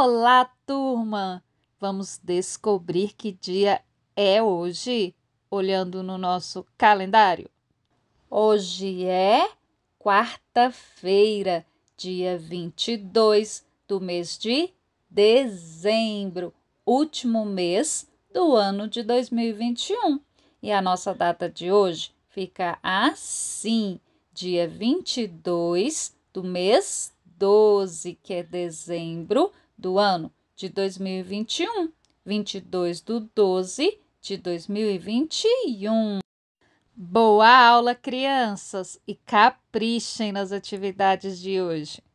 Olá, turma! Vamos descobrir que dia é hoje, olhando no nosso calendário. Hoje é quarta-feira, dia 22 do mês de dezembro, último mês do ano de 2021. E a nossa data de hoje fica assim, dia 22 do mês 12, que é dezembro do ano de 2021, 22 do 12 de 2021. Boa aula, crianças, e caprichem nas atividades de hoje.